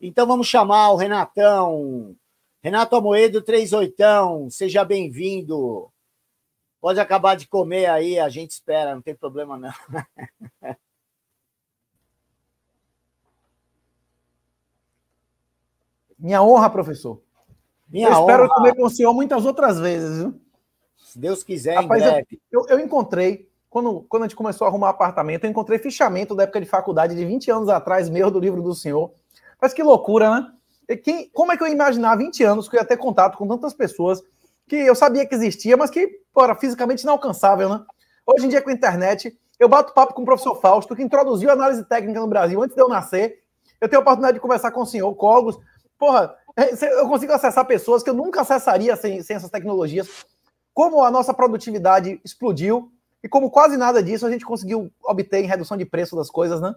Então vamos chamar o Renatão. Renato Amoedo, oitão, seja bem-vindo. Pode acabar de comer aí, a gente espera, não tem problema não. Minha honra, professor. Minha eu honra. espero comer com o senhor muitas outras vezes, viu? Se Deus quiser, Rapaz, em breve. Eu, eu, eu encontrei, quando, quando a gente começou a arrumar apartamento, eu encontrei fichamento da época de faculdade de 20 anos atrás, meu, do livro do senhor. Mas que loucura, né? E quem, como é que eu ia imaginar 20 anos que eu ia ter contato com tantas pessoas que eu sabia que existia, mas que era fisicamente inalcançável, né? Hoje em dia, com a internet, eu bato papo com o professor Fausto, que introduziu a análise técnica no Brasil antes de eu nascer. Eu tenho a oportunidade de conversar com o senhor, com Porra, é, eu consigo acessar pessoas que eu nunca acessaria sem, sem essas tecnologias. Como a nossa produtividade explodiu e como quase nada disso a gente conseguiu obter em redução de preço das coisas, né?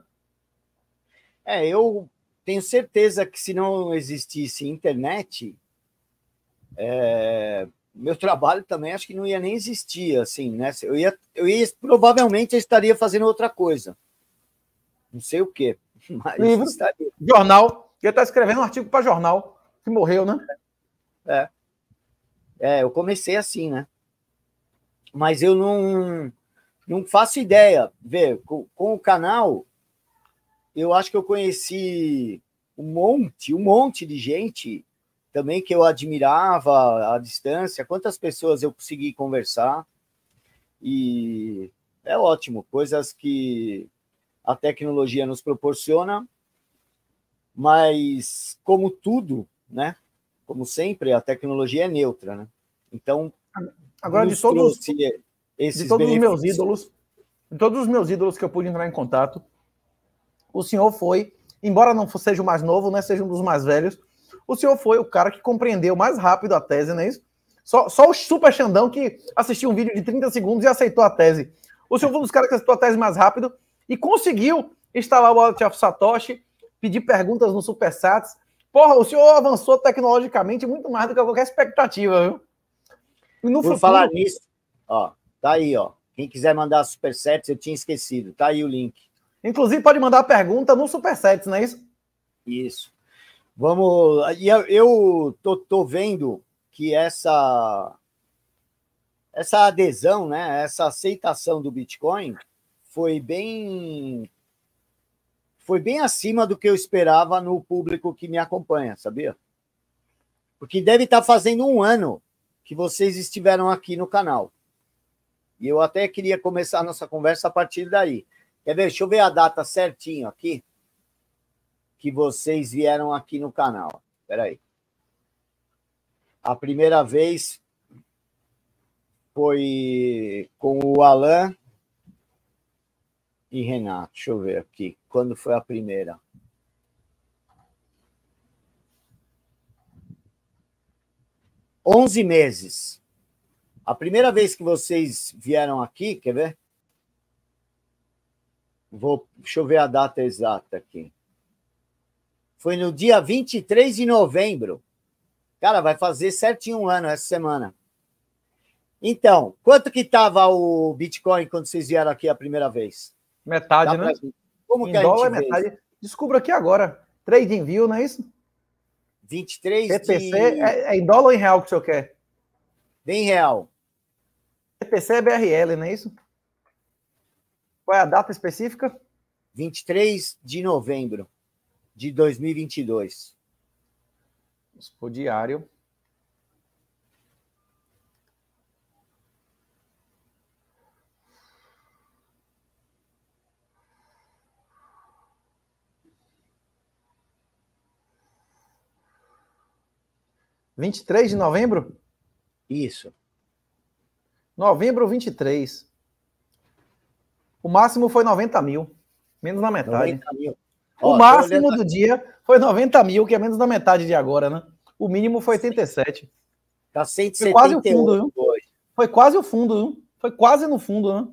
É, eu tenho certeza que se não existisse internet, é, meu trabalho também acho que não ia nem existir, assim, né? Eu ia, eu ia provavelmente eu estaria fazendo outra coisa. Não sei o quê. Mas Livro, jornal. Eu estar tá escrevendo um artigo para jornal, que morreu, né? É. é. eu comecei assim, né? Mas eu não, não faço ideia. Ver, com, com o canal, eu acho que eu conheci um monte, um monte de gente também que eu admirava à distância, quantas pessoas eu consegui conversar. E é ótimo, coisas que a tecnologia nos proporciona, mas como tudo, né? Como sempre, a tecnologia é neutra, né? Então, agora de todos, de todos os meus ídolos, de todos os meus ídolos que eu pude entrar em contato, o senhor foi, embora não seja o mais novo, né, seja um dos mais velhos, o senhor foi o cara que compreendeu mais rápido a tese, não é isso? Só, só o Super Xandão que assistiu um vídeo de 30 segundos e aceitou a tese. O senhor foi um dos caras que aceitou a tese mais rápido e conseguiu instalar o Wallet of Satoshi, pedir perguntas no Super Sats. Porra, o senhor avançou tecnologicamente muito mais do que qualquer expectativa, viu? E no Por futuro... falar nisso, ó, tá aí, ó. Quem quiser mandar supersets, eu tinha esquecido. Tá aí o link. Inclusive, pode mandar a pergunta no Supersets, não é isso? Isso. Vamos. Eu tô, tô vendo que essa essa adesão, né, essa aceitação do Bitcoin foi bem foi bem acima do que eu esperava no público que me acompanha, sabia? Porque deve estar tá fazendo um ano que vocês estiveram aqui no canal. E eu até queria começar a nossa conversa a partir daí. Quer ver? Deixa eu ver a data certinho aqui que vocês vieram aqui no canal. Espera aí. A primeira vez foi com o Alan e Renato. Deixa eu ver aqui. Quando foi a primeira? Onze meses. A primeira vez que vocês vieram aqui, quer ver? Vou, deixa eu ver a data exata aqui. Foi no dia 23 de novembro. Cara, vai fazer certinho um ano essa semana. Então, quanto que estava o Bitcoin quando vocês vieram aqui a primeira vez? Metade, Dá né? Como em que dólar, a gente metade. Vê? Descubra aqui agora. Trading View, não é isso? 23 e de... é, é em dólar ou em real que o senhor quer? Bem real. TPC é BRL, não é isso? Qual é a data específica? 23 de novembro de 2022. Vamos por diário. Vinte e três de novembro? Isso. Novembro vinte e três. O máximo foi 90 mil, menos da metade. Ó, o máximo olhando... do dia foi 90 mil, que é menos da metade de agora, né? O mínimo foi 87. Tá 178 foi quase o fundo, viu? Foi quase o fundo, viu? Foi quase no fundo, né?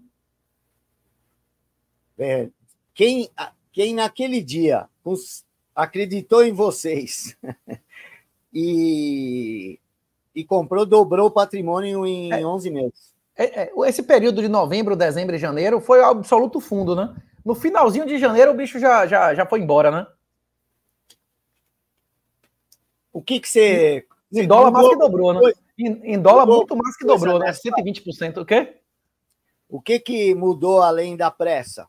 É, quem, quem naquele dia os, acreditou em vocês e, e comprou, dobrou o patrimônio em é, 11 meses. É, é, esse período de novembro, dezembro e janeiro foi o absoluto fundo, né? No finalzinho de janeiro o bicho já, já, já foi embora, né? O que que você. Em dólar mais que dobrou, né? Em, dólar muito mais que dobrou, né? 120%. Né? O quê? O que que mudou além da pressa?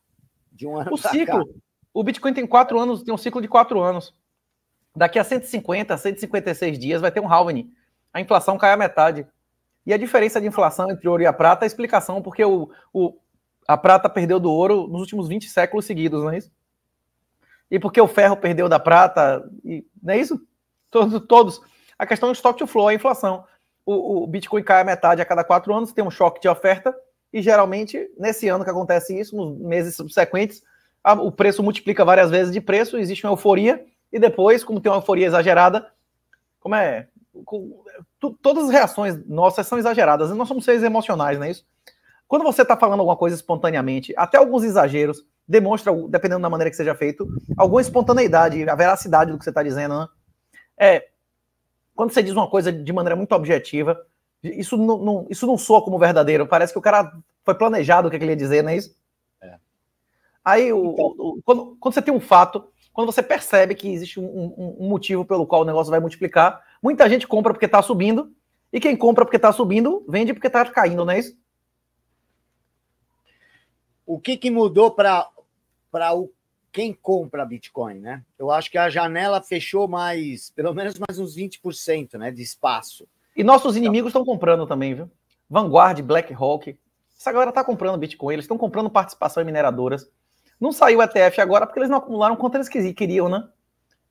De um ano o ciclo. Cá? O Bitcoin tem quatro anos, tem um ciclo de quatro anos. Daqui a 150, 156 dias vai ter um halving. A inflação cai a metade. E a diferença de inflação entre ouro e a prata é a explicação porque o, o, a prata perdeu do ouro nos últimos 20 séculos seguidos, não é isso? E porque o ferro perdeu da prata, e, não é isso? Todos, todos. A questão do é stock to flow, a inflação. O, o Bitcoin cai a metade a cada quatro anos, tem um choque de oferta, e geralmente, nesse ano que acontece isso, nos meses subsequentes, a, o preço multiplica várias vezes de preço, existe uma euforia, e depois, como tem uma euforia exagerada, como é? todas as reações nossas são exageradas. Nós somos seres emocionais, não é isso? Quando você está falando alguma coisa espontaneamente, até alguns exageros demonstra, dependendo da maneira que seja feito, alguma espontaneidade, a veracidade do que você está dizendo. Né? É, quando você diz uma coisa de maneira muito objetiva, isso não, não, isso não soa como verdadeiro. Parece que o cara foi planejado o que, é que ele ia dizer, não é isso? É. Aí, o, então, o, quando, quando, você tem um fato, quando você percebe que existe um, um, um motivo pelo qual o negócio vai multiplicar, Muita gente compra porque está subindo, e quem compra porque está subindo, vende porque está caindo, não é isso? O que, que mudou para o quem compra Bitcoin, né? Eu acho que a janela fechou mais, pelo menos mais uns 20% né, de espaço. E nossos então inimigos estão comprando também, viu? Vanguard, BlackRock. Essa galera está comprando Bitcoin, eles estão comprando participação em mineradoras. Não saiu o ETF agora porque eles não acumularam quanto eles queriam, né?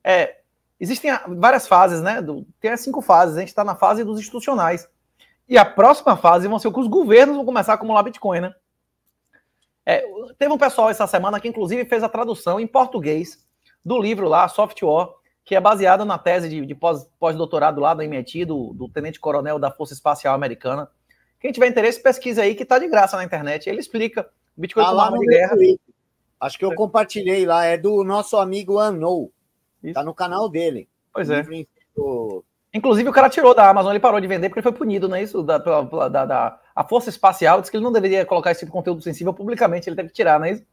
É, Existem ah, várias fases, né? Do, tem as cinco fases, a gente está na fase dos institucionais. E a próxima fase vão ser que os governos vão começar a acumular Bitcoin, né? É, teve um pessoal essa semana que, inclusive, fez a tradução em português do livro lá, Software, que é baseado na tese de, de pós-doutorado pós lá da MIT, do, do tenente-coronel da Força Espacial Americana. Quem tiver interesse, pesquisa aí, que está de graça na internet. Ele explica Bitcoin ah, como arma de guerra. Acho que eu compartilhei lá, é do nosso amigo Anou. Tá isso. Tá no canal dele. Pois é. Do... Inclusive, o cara tirou da Amazon, ele parou de vender porque ele foi punido, não é isso? Da, da, da, a Força Espacial disse que ele não deveria colocar esse tipo de conteúdo sensível publicamente, ele teve que tirar, não é isso?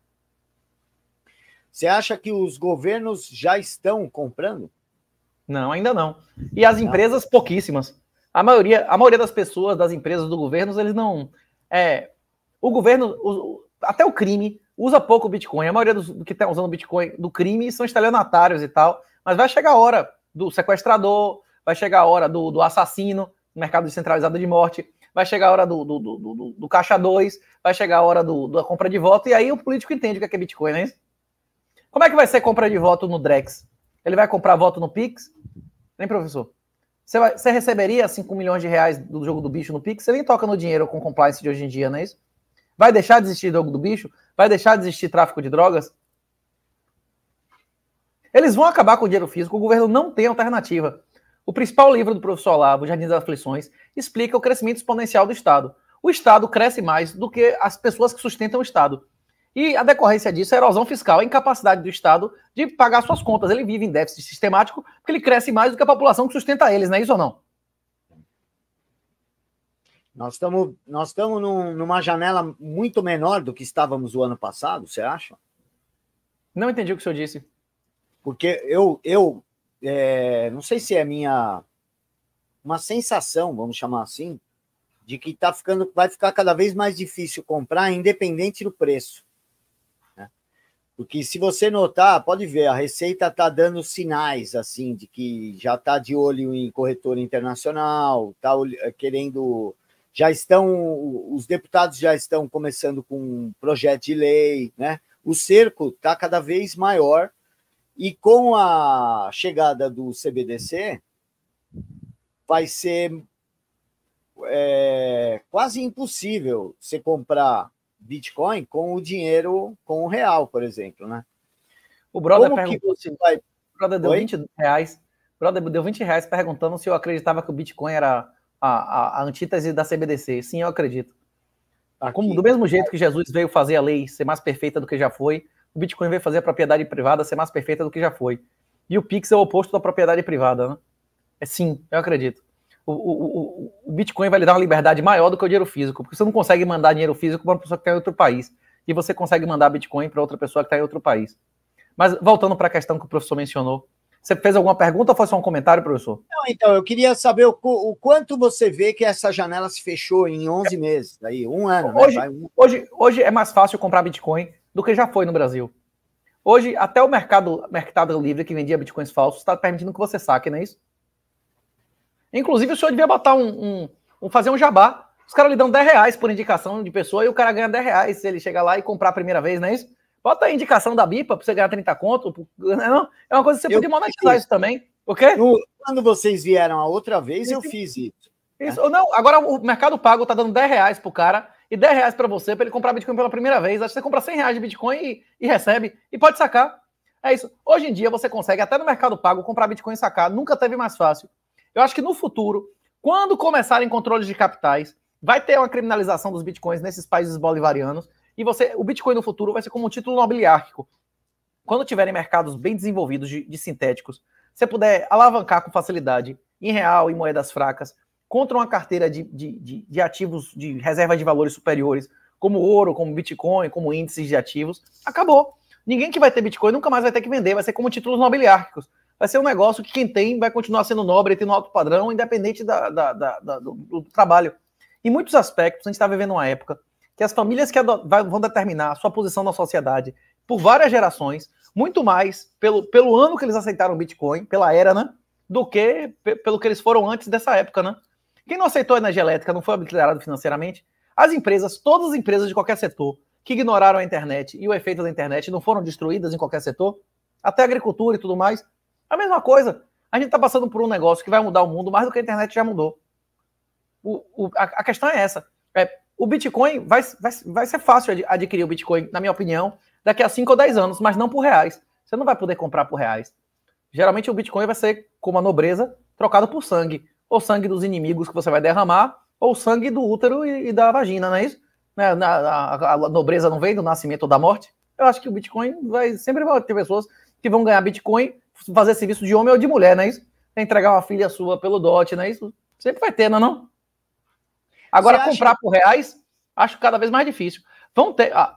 Você acha que os governos já estão comprando? Não, ainda não. E as não. empresas, pouquíssimas. A maioria, a maioria das pessoas, das empresas, do governo, eles não. É, o governo, o, até o crime, usa pouco Bitcoin. A maioria dos que estão tá usando Bitcoin do crime são estelionatários e tal. Mas vai chegar a hora do sequestrador, vai chegar a hora do, do assassino, mercado descentralizado de morte, vai chegar a hora do, do, do, do caixa 2, vai chegar a hora da compra de voto. E aí o político entende o é que é Bitcoin, né? Como é que vai ser compra de voto no Drex? Ele vai comprar voto no Pix? Nem professor? Você, vai, você receberia 5 milhões de reais do jogo do bicho no Pix? Você nem toca no dinheiro com compliance de hoje em dia, não é isso? Vai deixar de existir jogo do bicho? Vai deixar de existir tráfico de drogas? Eles vão acabar com o dinheiro físico, o governo não tem alternativa. O principal livro do professor Olavo, Jardim das Aflições, explica o crescimento exponencial do Estado. O Estado cresce mais do que as pessoas que sustentam o Estado. E a decorrência disso é a erosão fiscal, a incapacidade do Estado de pagar suas contas. Ele vive em déficit sistemático porque ele cresce mais do que a população que sustenta eles, não é isso ou não? Nós estamos nós estamos num, numa janela muito menor do que estávamos o ano passado, você acha? Não entendi o que o senhor disse. Porque eu, eu é, não sei se é minha uma sensação, vamos chamar assim, de que tá ficando, vai ficar cada vez mais difícil comprar, independente do preço. Né? Porque se você notar, pode ver, a Receita está dando sinais assim de que já está de olho em corretora internacional, está é, querendo já estão, os deputados já estão começando com um projeto de lei, né? O cerco está cada vez maior e com a chegada do CBDC vai ser é, quase impossível você comprar Bitcoin com o dinheiro, com o real, por exemplo, né? O brother Como perguntou que você vai... brother deu Oi? 20 reais. brother deu 20 reais perguntando se eu acreditava que o Bitcoin era a, a, antítese da CBDC. Sim, eu acredito. Tá aqui, Como, do mesmo jeito que Jesus veio fazer a lei ser mais perfeita do que já foi, o Bitcoin veio fazer a propriedade privada ser mais perfeita do que já foi. E o Pix é o oposto da propriedade privada, né? É sim, eu acredito. O, o, o, o, Bitcoin vai lhe dar uma liberdade maior do que o dinheiro físico, porque você não consegue mandar dinheiro físico para uma pessoa que está em outro país. E você consegue mandar Bitcoin para outra pessoa que está em outro país. Mas voltando para a questão que o professor mencionou, você fez alguma pergunta ou foi só um comentário, professor? Não, então, eu queria saber o, o, quanto você vê que essa janela se fechou em 11 meses, aí, um ano. Né, hoje, né? um... Hoje, hoje é mais fácil comprar Bitcoin do que já foi no Brasil. Hoje, até o mercado, mercado livre que vendia bitcoins falsos está permitindo que você saque, não é isso? Inclusive, o senhor devia botar um, um, um fazer um jabá. Os caras lhe dão 10 reais por indicação de pessoa e o cara ganha 10 reais se ele chegar lá e comprar a primeira vez, não é isso? Bota a indicação da Bipa para você ganhar 30 conto. Não, é uma coisa que você podia monetizar isso também. O No, quando vocês vieram a outra vez, isso, eu fiz isso. Né? Isso, é. não, agora o Mercado Pago tá dando 10 reais pro cara e 10 reais para você para ele comprar Bitcoin pela primeira vez. Acho que você compra 100 reais de Bitcoin e, e, recebe e pode sacar. É isso. Hoje em dia você consegue até no Mercado Pago comprar Bitcoin e sacar. Nunca teve mais fácil. Eu acho que no futuro, quando começarem controles de capitais, vai ter uma criminalização dos Bitcoins nesses países bolivarianos e você, o Bitcoin no futuro vai ser como um título nobiliárquico. Quando tiverem mercados bem desenvolvidos de, de sintéticos, você puder alavancar com facilidade em real, em moedas fracas, contra uma carteira de, de, de, de ativos de reserva de valores superiores, como ouro, como Bitcoin, como índices de ativos, acabou. Ninguém que vai ter Bitcoin nunca mais vai ter que vender, vai ser como títulos nobiliárquicos. Vai ser um negócio que quem tem vai continuar sendo nobre, tendo alto padrão, independente da, da, da, do, do trabalho. Em muitos aspectos, a gente está vivendo uma época que as famílias que vão determinar a sua posição na sociedade por várias gerações, muito mais pelo, pelo ano que eles aceitaram o Bitcoin, pela era, né? Do que pelo que eles foram antes dessa época, né? Quem não aceitou a energia elétrica não foi obliterado financeiramente. As empresas, todas as empresas de qualquer setor que ignoraram a internet e o efeito da internet não foram destruídas em qualquer setor, até a agricultura e tudo mais. A mesma coisa. A gente está passando por um negócio que vai mudar o mundo mais do que a internet já mudou. O, o, a, a, questão é essa. É, o Bitcoin vai, vai, vai ser fácil adquirir o Bitcoin, na minha opinião, daqui a 5 ou 10 anos, mas não por reais. Você não vai poder comprar por reais. Geralmente o Bitcoin vai ser, como a nobreza, trocado por sangue. Ou sangue dos inimigos que você vai derramar, ou sangue do útero e, e da vagina, não é isso? Né? a, a, nobreza não vem do nascimento ou da morte. Eu acho que o Bitcoin vai sempre vai ter pessoas que vão ganhar Bitcoin, fazer serviço de homem ou de mulher, não é isso? Entregar uma filha sua pelo dote, não é isso? Sempre vai ter, não é não? Agora, comprar por reais, acho cada vez mais difícil. Vão ter. Ah,